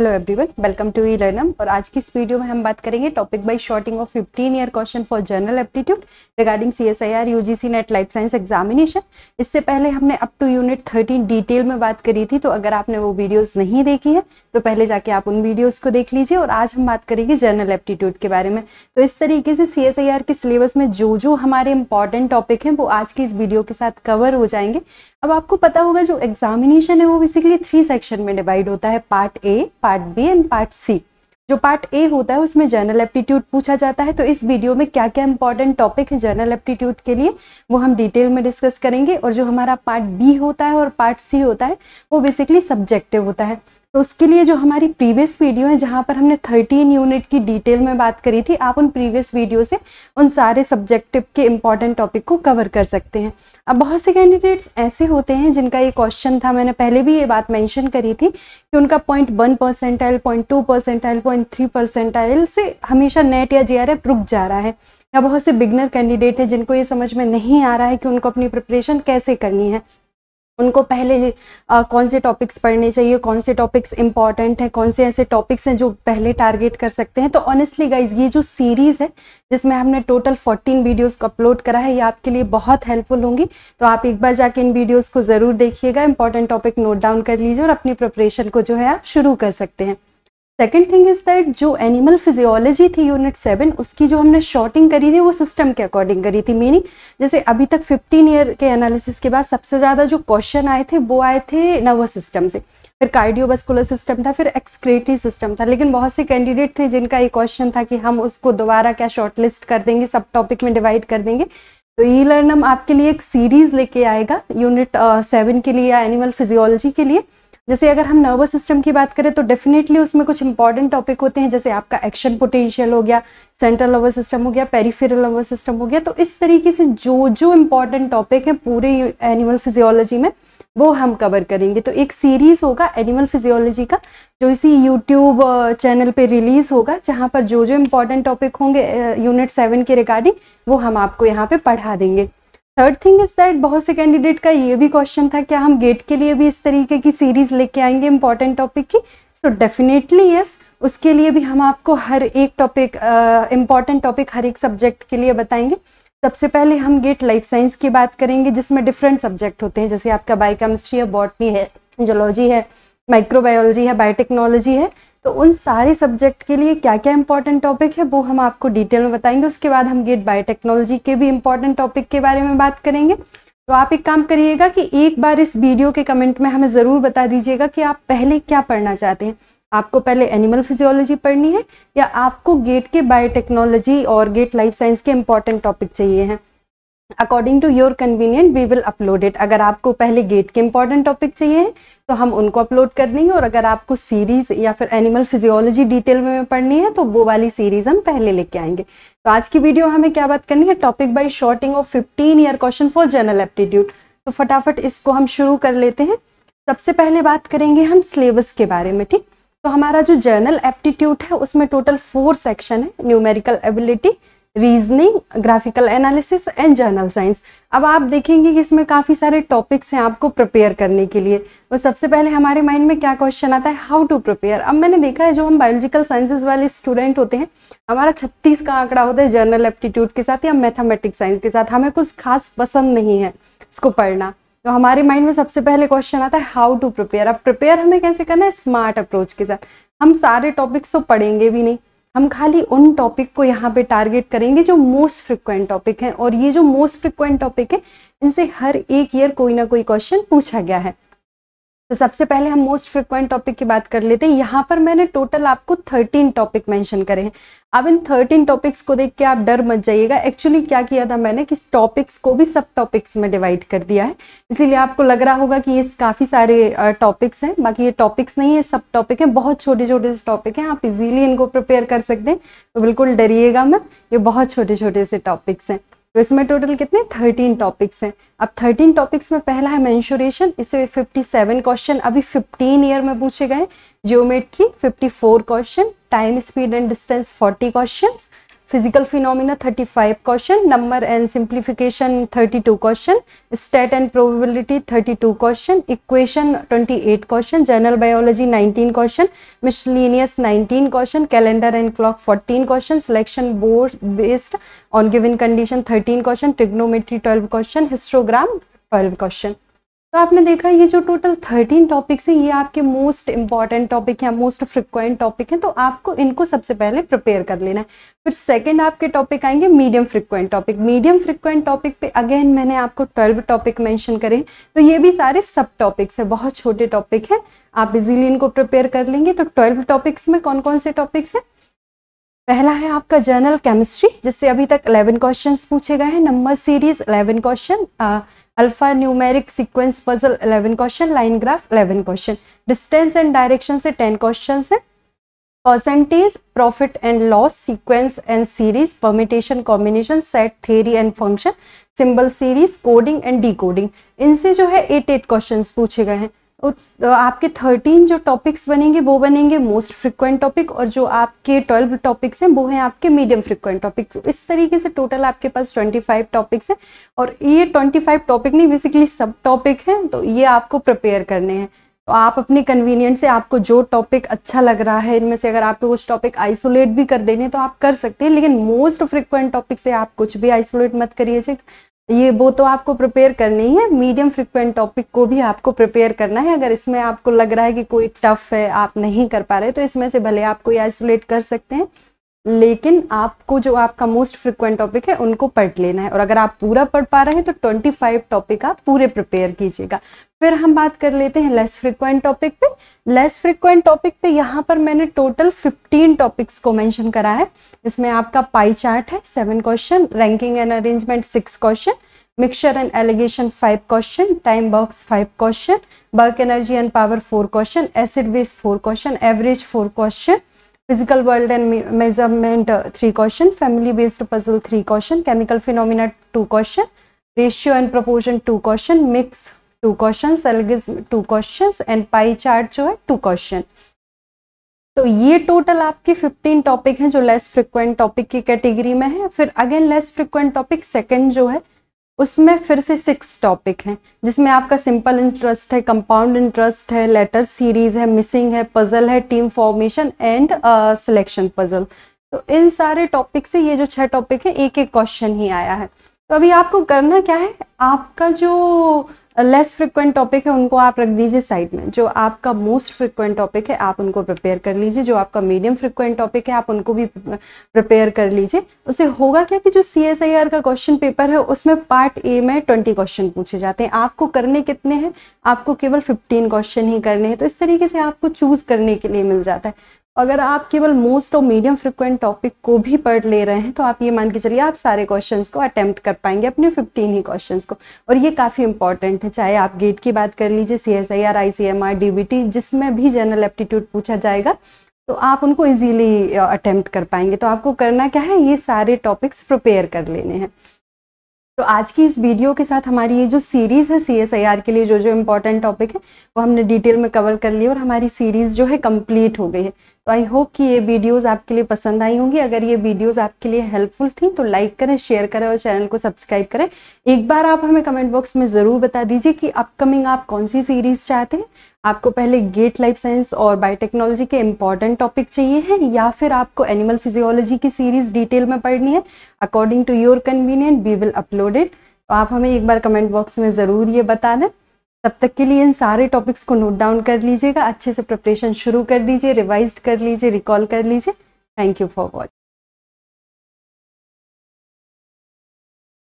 hello everyone welcome to ई लर्नम और आज की इस वीडियो में हम बात करेंगे topic by sorting of 15 year question for general aptitude regarding C S NET life science examination इससे पहले हमने अप टू यूनिट 13 डिटेल में बात करी थी तो अगर आपने वो वीडियोस नहीं देखी है तो पहले जाके आप उन वीडियोज को देख लीजिए और आज हम बात करेंगे जनरल एप्टीट्यूड के बारे में तो इस तरीके से सी के सिलेबस में जो जो हमारे इंपॉर्टेंट टॉपिक हैं वो आज की इस वीडियो के साथ कवर हो जाएंगे अब आपको पता होगा जो एग्जामिनेशन है वो बेसिकली थ्री सेक्शन में डिवाइड होता है part A part part B and part C जो पार्ट ए होता है उसमें जनरल एप्टीट्यूड पूछा जाता है तो इस वीडियो में क्या क्या इंपॉर्टेंट टॉपिक है जनरल एप्टीट्यूड के लिए वो हम डिटेल में डिस्कस करेंगे और जो हमारा पार्ट बी होता है और पार्ट सी होता है वो बेसिकली सब्जेक्टिव होता है तो उसके लिए जो हमारी प्रीवियस वीडियो है जहाँ पर हमने 13 यूनिट की डिटेल में बात करी थी आप उन प्रीवियस वीडियो से उन सारे सब्जेक्टिव के इम्पॉर्टेंट टॉपिक को कवर कर सकते हैं अब बहुत से कैंडिडेट्स ऐसे होते हैं जिनका ये क्वेश्चन था मैंने पहले भी ये बात मैंशन करी थी कि उनका point one percentile point two percentile point three percentile से हमेशा नेट या जे रुक जा रहा है या बहुत से बिगनर कैंडिडेट हैं जिनको ये समझ में नहीं आ रहा है कि उनको अपनी प्रिपरेशन कैसे करनी है उनको पहले आ, कौन से टॉपिक्स पढ़ने चाहिए कौन से टॉपिक्स इंपॉर्टेंट हैं कौन से ऐसे टॉपिक्स हैं जो पहले टारगेट कर सकते हैं तो ऑनेस्टली गाइज ये जो सीरीज़ है जिसमें हमने टोटल 14 वीडियोस को अपलोड करा है ये आपके लिए बहुत हेल्पफुल होंगी तो आप एक बार जाके इन वीडियोज़ को ज़रूर देखिएगा इंपॉर्टेंट टॉपिक नोट डाउन कर लीजिए और अपनी प्रिपरेशन को जो है आप शुरू कर सकते हैं सेकेंड थिंग इज़ दैट जो एनिमल फिजियोलॉजी थी यूनिट सेवन उसकी जो हमने शॉर्टिंग करी थी वो सिस्टम के अकॉर्डिंग करी थी मीनिंग जैसे अभी तक फिफ्टीन ईयर के एनालिसिस के बाद सबसे ज़्यादा जो क्वेश्चन आए थे वो आए थे नर्वस सिस्टम से फिर कार्डियोवास्कुलर सिस्टम था फिर एक्सक्रेटरी सिस्टम था लेकिन बहुत से कैंडिडेट थे जिनका ये क्वेश्चन था कि हम उसको दोबारा क्या शॉर्टलिस्ट कर देंगे सब टॉपिक में डिवाइड कर देंगे तो ई लर्न हम आपके लिए एक सीरीज़ लेके आएगा यूनिट सेवन के लिए या एनिमल फिजियोलॉजी के लिए जैसे अगर हम नर्वस सिस्टम की बात करें तो डेफिनेटली उसमें कुछ इंपॉर्टेंट टॉपिक होते हैं जैसे आपका एक्शन पोटेंशियल हो गया सेंट्रल नर्वस सिस्टम हो गया पेरीफेरल नर्वस सिस्टम हो गया तो इस तरीके से जो जो इंपॉर्टेंट टॉपिक हैं पूरे एनिमल फिजियोलॉजी में वो हम कवर करेंगे तो एक सीरीज़ होगा एनिमल फिजियोलॉजी का जो इसी यूट्यूब चैनल पे रिलीज़ होगा जहाँ पर जो जो इंपॉर्टेंट टॉपिक होंगे यूनिट सेवन के रिगार्डिंग वो हम आपको यहाँ पे पढ़ा देंगे थर्ड थिंग इज़ दैट बहुत से कैंडिडेट का ये भी क्वेश्चन था क्या हम गेट के लिए भी इस तरीके की सीरीज़ लेके आएंगे इंपॉर्टेंट टॉपिक की सो डेफिनेटली यस उसके लिए भी हम आपको हर एक टॉपिक इम्पॉर्टेंट टॉपिक हर एक सब्जेक्ट के लिए बताएंगे सबसे पहले हम गेट लाइफ साइंस की बात करेंगे जिसमें डिफरेंट सब्जेक्ट होते हैं जैसे आपका बायोकेमिस्ट्री है बॉटनी है जोलॉजी है माइक्रोबायोलॉजी है बायोटेक्नोलॉजी है तो उन सारे सब्जेक्ट के लिए क्या क्या इंपॉर्टेंट टॉपिक है वो हम आपको डिटेल में बताएंगे उसके बाद हम गेट बायोटेक्नोलॉजी के भी इंपॉर्टेंट टॉपिक के बारे में बात करेंगे तो आप एक काम करिएगा कि एक बार इस वीडियो के कमेंट में हमें ज़रूर बता दीजिएगा कि आप पहले क्या पढ़ना चाहते हैं आपको पहले एनिमल फिजियोलॉजी पढ़नी है या आपको गेट के बायोटेक्नोलॉजी और गेट लाइफ साइंस के इंपॉर्टेंट टॉपिक चाहिए हैं according to your convenient we will upload it अगर आपको पहले गेट के इंपॉर्टेंट टॉपिक चाहिए तो हम उनको अपलोड कर देंगे और अगर आपको सीरीज या फिर एनिमल फिजियोलॉजी डिटेल में पढ़नी है तो वो वाली सीरीज हम पहले लेके आएंगे तो आज की वीडियो हमें क्या बात करनी है topic by sorting of fifteen year question for general aptitude तो फटाफट इसको हम शुरू कर लेते हैं सबसे पहले बात करेंगे हम सिलेबस के बारे में ठीक तो हमारा जो जर्नल एप्टीट्यूड है उसमें टोटल फोर सेक्शन है numerical ability reasoning graphical analysis and general science अब आप देखेंगे कि इसमें काफ़ी सारे टॉपिक्स हैं आपको प्रिपेयर करने के लिए और सबसे पहले हमारे माइंड में क्या क्वेश्चन आता है हाउ टू प्रिपेयर अब मैंने देखा है जो हम बायोलॉजिकल साइंसेज वाले स्टूडेंट होते हैं हमारा छत्तीस का आंकड़ा होता है जर्नल एप्टीट्यूड के साथ या मैथमेटिक्स साइंस के साथ हमें कुछ खास पसंद नहीं है इसको पढ़ना तो हमारे माइंड में सबसे पहले क्वेश्चन आता है हाउ टू प्रिपेयर अब प्रिपेयर हमें कैसे करना है स्मार्ट अप्रोच के साथ हम सारे टॉपिक्स तो पढ़ेंगे भी नहीं हम खाली उन टॉपिक को यहाँ पे टारगेट करेंगे जो मोस्ट फ्रिक्वेंट टॉपिक हैं और ये जो मोस्ट फ्रिक्वेंट टॉपिक है इनसे हर एक ईयर कोई ना कोई क्वेश्चन पूछा गया है तो सबसे पहले हम मोस्ट फ्रिक्वेंट टॉपिक की बात कर लेते हैं यहाँ पर मैंने टोटल आपको थर्टीन टॉपिक मेंशन करे हैं अब इन थर्टीन टॉपिक्स को देख के आप डर मत जाइएगा एक्चुअली क्या किया था मैंने कि टॉपिक्स को भी सब टॉपिक्स में डिवाइड कर दिया है इसीलिए आपको लग रहा होगा कि ये काफ़ी सारे टॉपिक्स हैं बाकी ये टॉपिक्स नहीं है सब टॉपिक हैं बहुत छोटे छोटे से टॉपिक हैं आप इजीली इनको प्रिपेयर कर सकते हैं तो बिल्कुल डरिएगा मत ये बहुत छोटे छोटे से टॉपिक्स हैं तो इसमें टोटल कितने थर्टीन टॉपिक्स हैं अब थर्टीन टॉपिक्स में पहला है मैंशोरेशन इसे फिफ्टी सेवन क्वेश्चन अभी फिफ्टीन ईयर में पूछे गए geometry fifty four question time speed and distance forty question physical phenomena 35 question number and simplification 32 question stat and probability 32 question equation 28 question general biology 19 question miscellaneous 19 question calendar and clock 14 question selection board based on given condition 13 question trigonometry 12 question histogram 12 question तो आपने देखा ये जो total thirteen topics हैं ये आपके most important topic या most frequent topic हैं तो आपको इनको सबसे पहले प्रिपेयर कर लेना है फिर सेकंड आपके टॉपिक आएंगे medium frequent topic medium frequent topic पे अगेन मैंने आपको ट्वेल्व टॉपिक मैंशन करे तो ये भी सारे सब टॉपिक्स है बहुत छोटे टॉपिक हैं आप इजिली इनको प्रिपेयर कर लेंगे तो ट्वेल्व टॉपिक्स में कौन कौन से टॉपिक्स हैं पहला है आपका जर्नल केमिस्ट्री जिससे अभी तक 11 क्वेश्चंस पूछे गए हैं number series 11 question alpha numeric sequence puzzle 11 question line graph 11 question distance and direction से 10 क्वेश्चन है percentage profit and loss sequence and series permutation combination set theory and function symbol series coding and D इनसे जो है eight eight question पूछे गए हैं आपके thirteen जो टॉपिक्स बनेंगे वो बनेंगे मोस्ट फ्रिक्वेंट टॉपिक और जो आपके ट्वेल्व टॉपिक्स हैं वो हैं आपके मीडियम फ्रिक्वेंट टॉपिक्स इस तरीके से टोटल आपके पास ट्वेंटी फाइव टॉपिक्स हैं और ये ट्वेंटी फाइव टॉपिक नहीं बेसिकली सब टॉपिक हैं तो ये आपको प्रिपेयर करने हैं तो आप अपने कन्वीनियंट से आपको जो टॉपिक अच्छा लग रहा है इनमें से अगर आपको कुछ टॉपिक आइसोलेट भी कर देने तो आप कर सकते हैं लेकिन मोस्ट फ्रिक्वेंट टॉपिक से आप कुछ भी आइसोलेट मत करिए ये वो तो आपको प्रिपेयर करनी है मीडियम फ्रिक्वेंट टॉपिक को भी आपको प्रिपेयर करना है अगर इसमें आपको लग रहा है कि कोई टफ है आप नहीं कर पा रहे तो इसमें से भले आप कोई आइसोलेट कर सकते हैं लेकिन आपको जो आपका मोस्ट फ्रिक्वेंट टॉपिक है उनको पढ़ लेना है और अगर आप पूरा पढ़ पा रहे हैं तो 25 टॉपिक आप पूरे प्रिपेयर कीजिएगा फिर हम बात कर लेते हैं लेस फ्रिक्वेंट टॉपिक पे लेस फ्रिक्वेंट टॉपिक पे यहाँ पर मैंने टोटल 15 टॉपिक्स को मेंशन करा है इसमें आपका पाई चार्ट है seven question ranking and arrangement six question mixture and alligation five question time box five question work energy and power four question acid वेस्ट four question average four question physical world and measurement three question family based puzzle three question chemical phenomena two question ratio and proportion two question mix two question syllogism two question and pie chart जो है to question तो ये total आपके 15 topic हैं जो less frequent topic की category में है फिर again less frequent topic second जो है उसमें फिर से सिक्स टॉपिक हैं जिसमें आपका सिंपल इंटरेस्ट है कंपाउंड इंटरेस्ट है लेटर सीरीज है मिसिंग है पजल है team formation and selection puzzle तो इन सारे टॉपिक से ये जो छह टॉपिक है एक एक क्वेश्चन ही आया है तो अभी आपको करना क्या है आपका जो लेस फ्रिक्वेंट टॉपिक है उनको आप रख दीजिए साइड में जो आपका मोस्ट फ्रिक्वेंट टॉपिक है आप उनको प्रिपेयर कर लीजिए जो आपका मीडियम फ्रिक्वेंट टॉपिक है आप उनको भी प्रिपेयर कर लीजिए उससे होगा क्या कि जो सी का क्वेश्चन पेपर है उसमें पार्ट ए में ट्वेंटी क्वेश्चन पूछे जाते हैं आपको करने कितने हैं आपको केवल फिफ्टीन क्वेश्चन ही करने हैं तो इस तरीके से आपको चूज करने के लिए मिल जाता है अगर आप केवल मोस्ट और मीडियम फ्रिक्वेंट टॉपिक को भी पढ़ ले रहे हैं तो आप ये मान के चलिए आप सारे क्वेश्चंस को अटेम्प्ट कर पाएंगे अपने 15 ही क्वेश्चंस को और ये काफ़ी इंपॉर्टेंट है चाहे आप गेट की बात कर लीजिए C S I R I C M R D B T जिसमें भी जनरल एप्टीट्यूड पूछा जाएगा तो आप उनको इजीली अटेम्प्ट कर पाएंगे तो आपको करना क्या है ये सारे टॉपिक्स प्रिपेयर कर लेने हैं तो आज की इस वीडियो के साथ हमारी ये जो सीरीज़ है सी एस आई आर के लिए जो जो इम्पोर्टेंट टॉपिक है वो हमने डिटेल में कवर कर लिया और हमारी सीरीज़ जो है कंप्लीट हो गई है तो आई होप कि ये वीडियोस आपके लिए पसंद आई होंगी अगर ये वीडियोस आपके लिए हेल्पफुल थी तो लाइक करें शेयर करें और चैनल को सब्सक्राइब करें एक बार आप हमें कमेंट बॉक्स में ज़रूर बता दीजिए कि अपकमिंग आप कौन सी सीरीज़ चाहते हैं आपको पहले गेट लाइफ साइंस और बायोटेक्नोलॉजी के इंपॉर्टेंट टॉपिक चाहिए हैं या फिर आपको एनिमल फिजियोलॉजी की सीरीज़ डिटेल में पढ़नी है according to your convenient we will uploaded तो आप हमें एक बार कमेंट बॉक्स में ज़रूर ये बता दें तब तक के लिए इन सारे टॉपिक्स को नोट डाउन कर लीजिएगा अच्छे से प्रिपरेशन शुरू कर दीजिए रिवाइज कर लीजिए रिकॉल कर लीजिए थैंक यू फॉर वॉच